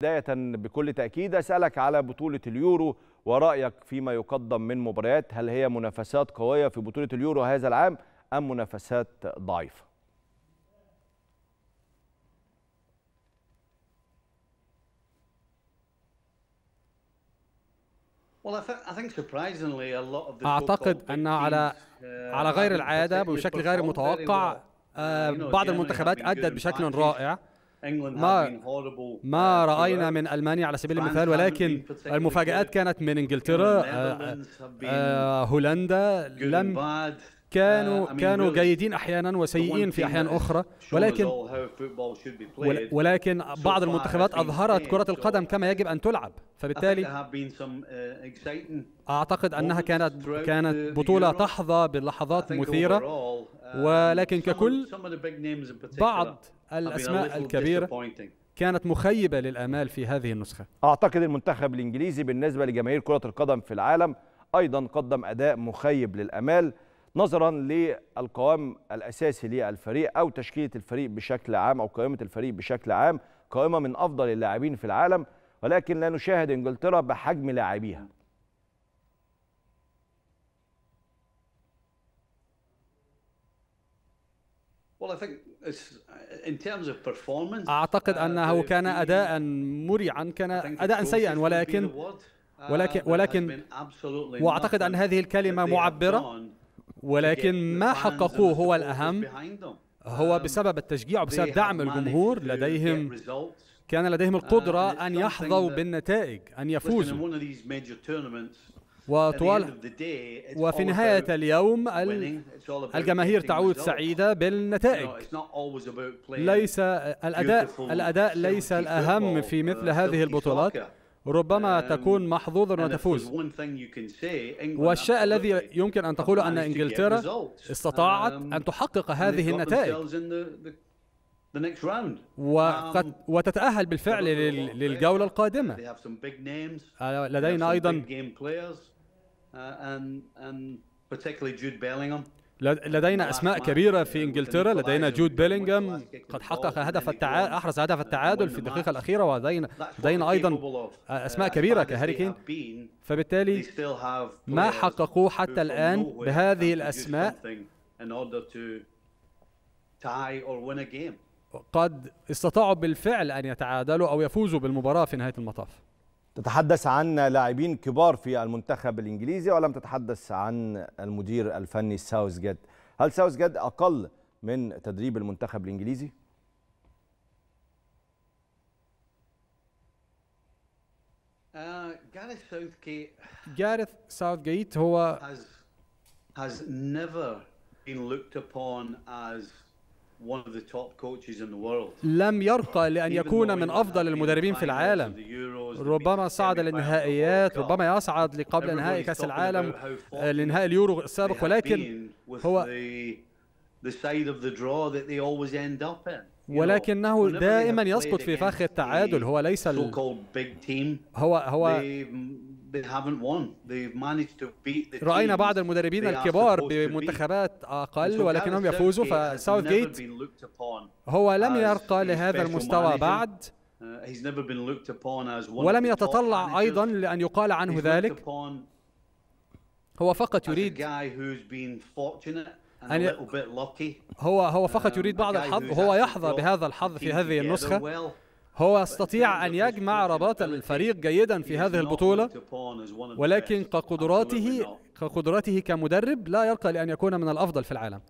بداية بكل تأكيد أسألك على بطولة اليورو ورأيك فيما يقدم من مباريات هل هي منافسات قوية في بطولة اليورو هذا العام أم منافسات ضعيفة؟ أعتقد أن على uh, على غير العادة بشكل غير متوقع آه، بعض المنتخبات أدت بشكل رائع ما uh, ما راينا من المانيا على سبيل المثال ولكن المفاجات كانت من انجلترا uh, uh, هولندا لم كانوا كانوا جيدين احيانا وسيئين في احيان اخرى ولكن ولكن بعض المنتخبات اظهرت كره القدم كما يجب ان تلعب فبالتالي اعتقد انها كانت كانت بطوله تحظى بلحظات مثيره ولكن ككل بعض الاسماء الكبيره كانت مخيبه للامال في هذه النسخه اعتقد المنتخب الانجليزي بالنسبه لجماهير كره القدم في العالم ايضا قدم اداء مخيب للامال نظرا للقوام الاساسي للفريق او تشكيله الفريق بشكل عام او قائمه الفريق بشكل عام قائمه من افضل اللاعبين في العالم ولكن لا نشاهد انجلترا بحجم لاعبيها Uh, أعتقد uh, أنه كان أداء مريعا كان أداء سيئا ولكن uh, ولكن ولكن وأعتقد أن هذه الكلمة معبرة ولكن ما حققوه هو الأهم هو um, بسبب التشجيع وبسبب دعم الجمهور لديهم كان لديهم القدرة أن يحظوا بالنتائج أن يفوزوا وطوال وفي نهاية اليوم الجماهير تعود سعيدة بالنتائج ليس الأداء الأداء ليس الأهم في مثل uh, هذه البطولات ربما um, تكون محظوظا وتفوز والشيء الذي يمكن أن تقوله أن إنجلترا استطاعت um, أن تحقق هذه النتائج وقد um, وتتأهل بالفعل للجولة القادمة آه، لدينا أيضا آه، particularly Jude Bellingham. لدينا اسماء كبيره في انجلترا لدينا جود بيلينغهام قد حقق هدف التعادل احرز هدف التعادل في الدقيقه الاخيره ولدينا لدينا ايضا اسماء كبيره كهاري كين فبالتالي ما حققوه حتى الان بهذه الاسماء قد استطاعوا بالفعل ان يتعادلوا او يفوزوا بالمباراه في نهايه المطاف تتحدث عن لاعبين كبار في المنتخب الانجليزي ولم تتحدث عن المدير الفني ساوث ساوثجيت هل ساوث ساوثجيت اقل من تدريب المنتخب الانجليزي جارث uh, جيت هو has never been looked upon as one of the top coaches in the world. لم يرقى لأن يكون من أفضل المدربين في العالم ربما صعد للنهائيات ربما يصعد لقبل نهائي كاس العالم آه، لانهاء اليورو السابق ولكن هو ولكنه دائما يسقط في فخ التعادل هو ليس ال... هو هو رأينا بعض المدربين الكبار بمنتخبات أقل ولكنهم يفوزوا فساوث جيت هو لم يرقى لهذا المستوى بعد Uh, ولم يتطلع أيضا لأن يقال عنه ذلك هو فقط يريد أن يعني هو هو فقط um, يريد بعض الحظ هو يحظى بهذا الحظ في هذه النسخة هو يستطيع أن يجمع رباط الفريق جيدا في هذه البطولة ولكن كقدراته كقدراته كمدرب لا يرقى لأن يكون من الأفضل في العالم